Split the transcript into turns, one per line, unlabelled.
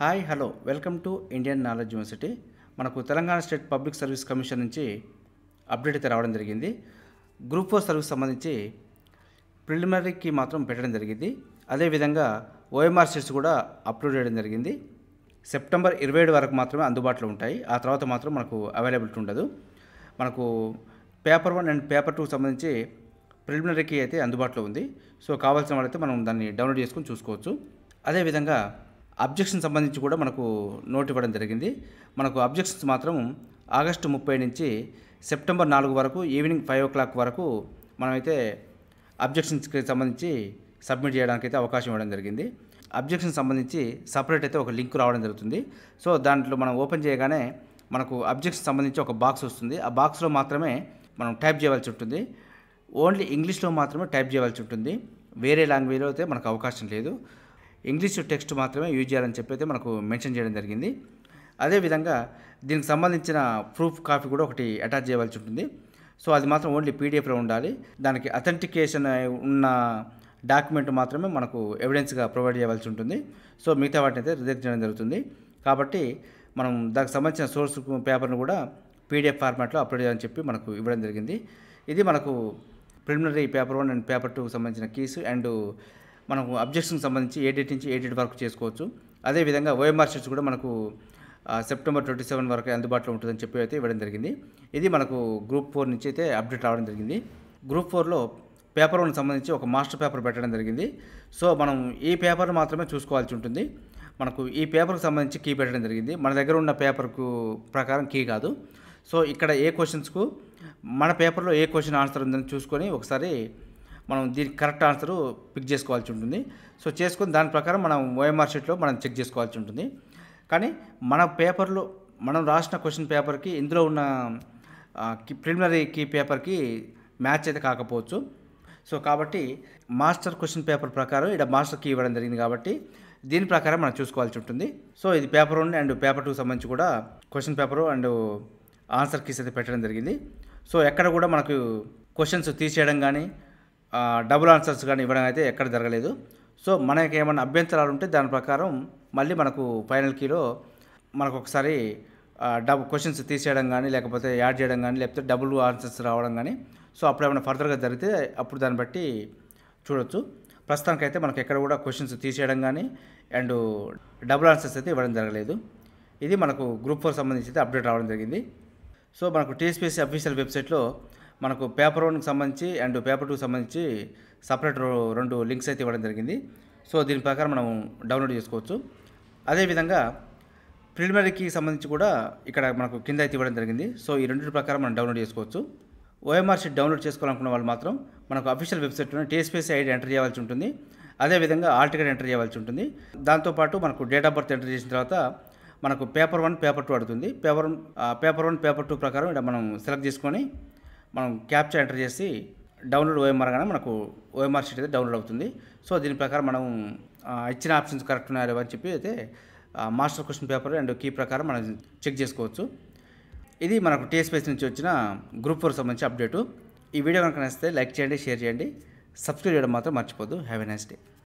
hi hello welcome to Indian knowledge university మనకు Telangana state public service commission నుంచి update అయితే రావడం జరిగింది గ్రూప్ ఫోర్ సర్వీస్ సంబంధించి ప్రిలిమినరీకి మాత్రం పెట్టడం జరిగింది అదేవిధంగా ఓఎంఆర్ సీట్స్ కూడా అప్లోడ్ చేయడం జరిగింది సెప్టెంబర్ ఇరవై ఏడు వరకు మాత్రమే అందుబాటులో ఉంటాయి ఆ తర్వాత మాత్రం మనకు అవైలబిలిటీ ఉండదు మనకు పేపర్ వన్ అండ్ పేపర్ టూకి సంబంధించి ప్రిలిమినరీకి అయితే అందుబాటులో ఉంది సో కావాల్సిన వాళ్ళైతే మనం దాన్ని డౌన్లోడ్ చేసుకుని చూసుకోవచ్చు అదేవిధంగా అబ్జెక్షన్ సంబంధించి కూడా మనకు నోట్ ఇవ్వడం జరిగింది మనకు అబ్జెక్షన్స్ మాత్రం ఆగస్టు ముప్పై నుంచి సెప్టెంబర్ నాలుగు వరకు ఈవినింగ్ ఫైవ్ ఓ క్లాక్ వరకు మనమైతే అబ్జెక్షన్స్కి సంబంధించి సబ్మిట్ చేయడానికి అయితే అవకాశం ఇవ్వడం జరిగింది అబ్జెక్షన్ సంబంధించి సపరేట్ అయితే ఒక లింక్ రావడం జరుగుతుంది సో దాంట్లో మనం ఓపెన్ చేయగానే మనకు అబ్జెక్షన్ సంబంధించి ఒక బాక్స్ వస్తుంది ఆ బాక్స్లో మాత్రమే మనం టైప్ చేయవలసి ఉంటుంది ఓన్లీ ఇంగ్లీష్లో మాత్రమే టైప్ చేయవలసి ఉంటుంది వేరే లాంగ్వేజ్లో అయితే మనకు అవకాశం లేదు ఇంగ్లీష్ టెక్స్ట్ మాత్రమే యూజ్ చేయాలని చెప్పి అయితే మనకు మెన్షన్ చేయడం జరిగింది అదేవిధంగా దీనికి సంబంధించిన ప్రూఫ్ కాపీ కూడా ఒకటి అటాచ్ చేయవలసి ఉంటుంది సో అది మాత్రం ఓన్లీ పీడిఎఫ్లో ఉండాలి దానికి అథెంటికేషన్ ఉన్న డాక్యుమెంట్ మాత్రమే మనకు ఎవిడెన్స్గా ప్రొవైడ్ చేయవలసి ఉంటుంది సో మిగతా వాటిని అయితే రిజెక్ట్ చేయడం జరుగుతుంది కాబట్టి మనం దానికి సంబంధించిన సోర్స్ పేపర్ను కూడా పీడిఎఫ్ ఫార్మాట్లో అప్లోడ్ చేయాలని చెప్పి మనకు ఇవ్వడం జరిగింది ఇది మనకు preliminary paper one and paper టూకి సంబంధించిన కీస్ అండ్ మనకు అబ్జెక్షన్కి సంబంధించి ఏ డేట్ నుంచి ఏ డేట్ వరకు చేసుకోవచ్చు అదేవిధంగా ఓఎంఆర్ షీట్స్ కూడా మనకు సెప్టెంబర్ ట్వంటీ సెవెన్ వరకు అందుబాటులో ఉంటుందని చెప్పి అయితే ఇవ్వడం జరిగింది ఇది మనకు గ్రూప్ ఫోర్ నుంచి అయితే అప్డేట్ రావడం జరిగింది గ్రూప్ ఫోర్లో పేపర్ వన్ సంబంధించి ఒక మాస్టర్ పేపర్ పెట్టడం జరిగింది సో మనం ఈ పేపర్ను మాత్రమే చూసుకోవాల్సి ఉంటుంది మనకు ఈ పేపర్కి సంబంధించి కీ పెట్టడం జరిగింది మన దగ్గర ఉన్న పేపర్కు ప్రకారం కీ కాదు సో ఇక్కడ ఏ క్వశ్చన్స్కు మన పేపర్లో ఏ క్వశ్చన్ ఆన్సర్ ఉందని చూసుకొని ఒకసారి మనం దీనికి కరెక్ట్ ఆన్సర్ పిక్ చేసుకోవాల్సి ఉంటుంది సో చేసుకుని దాని ప్రకారం మనం ఓఎంఆర్ షీట్లో మనం చెక్ చేసుకోవాల్సి ఉంటుంది కానీ మన పేపర్లో మనం రాసిన క్వశ్చన్ పేపర్కి ఇందులో ఉన్న ప్రిలిమినరీ కీ పేపర్కి మ్యాచ్ అయితే కాకపోవచ్చు సో కాబట్టి మాస్టర్ క్వశ్చన్ పేపర్ ప్రకారం ఇక్కడ మాస్టర్ కీ ఇవ్వడం జరిగింది కాబట్టి దీని ప్రకారం మనం చూసుకోవాల్సి ఉంటుంది సో ఇది పేపర్ వన్ అండ్ పేపర్ టూకి సంబంధించి కూడా question paper and answer keys అయితే పెట్టడం జరిగింది సో ఎక్కడ కూడా మనకు క్వశ్చన్స్ తీసేయడం కానీ డబుల్ ఆన్సర్స్ కానీ ఇవ్వడం అయితే ఎక్కడ జరగలేదు సో మనకి ఏమైనా అభ్యంతరాలు ఉంటే దాని ప్రకారం మళ్ళీ మనకు ఫైనల్ కీలో మనకు ఒకసారి డబు క్వశ్చన్స్ తీసేయడం కానీ లేకపోతే యాడ్ చేయడం కానీ లేకపోతే డబుల్ ఆన్సర్స్ రావడం కానీ సో అప్పుడు ఏమైనా ఫర్దర్గా జరిగితే అప్పుడు దాన్ని బట్టి చూడొచ్చు ప్రస్తుతానికైతే మనకు ఎక్కడ కూడా క్వశ్చన్స్ తీసేయడం కానీ అండ్ డబుల్ ఆన్సర్స్ అయితే ఇవ్వడం జరగలేదు ఇది మనకు గ్రూప్ ఫోర్ సంబంధించి అప్డేట్ రావడం జరిగింది సో మనకు టీఎస్పీసీ అఫీషియల్ వెబ్సైట్లో మనకు పేపర్ వన్కి సంబంధించి అండ్ పేపర్ టూకి సంబంధించి సపరేట్ రెండు లింక్స్ అయితే ఇవ్వడం జరిగింది సో దీని ప్రకారం మనం డౌన్లోడ్ చేసుకోవచ్చు అదేవిధంగా ప్రిలిమినరీకి సంబంధించి కూడా ఇక్కడ మనకు కింద అయితే ఇవ్వడం జరిగింది సో ఈ రెండు ప్రకారం మనం డౌన్లోడ్ చేసుకోవచ్చు ఓఎంఆర్ షీట్ డౌన్లోడ్ చేసుకోవాలనుకున్న వాళ్ళు మాత్రం మనకు అఫీషియల్ వెబ్సైట్లో టీఎస్పీసీ ఐడి ఎంటర్ చేయాల్సి ఉంటుంది అదేవిధంగా ఆల్ టికెట్ ఎంటర్ చేయాల్సి ఉంటుంది దాంతోపాటు మనకు డేట్ ఆఫ్ బర్త్ ఎంటర్ చేసిన తర్వాత మనకు పేపర్ వన్ పేపర్ టూ అడుగుతుంది paper paper one paper two ప్రకారం ఇక్కడ మనం సెలెక్ట్ చేసుకొని మనం క్యాప్చర్ ఎంటర్ చేసి డౌన్లోడ్ ఓఎంఆర్ కానీ మనకు ఓఎంఆర్ షీట్ అయితే డౌన్లోడ్ అవుతుంది సో దీని ప్రకారం మనం ఇచ్చిన ఆప్షన్స్ కరెక్ట్ ఉన్నాయి అని చెప్పి అయితే master question paper and key ప్రకారం మనం చెక్ చేసుకోవచ్చు ఇది మనకు టీఎస్పీఎస్ నుంచి వచ్చిన గ్రూప్ ఫోర్ సంబంధించి అప్డేటు ఈ వీడియో కనుక నచ్చితే లైక్ చేయండి షేర్ చేయండి సబ్స్క్రైబ్ చేయడం మాత్రం మర్చిపోద్దు హ్యావ్ ఎ నైస్ డే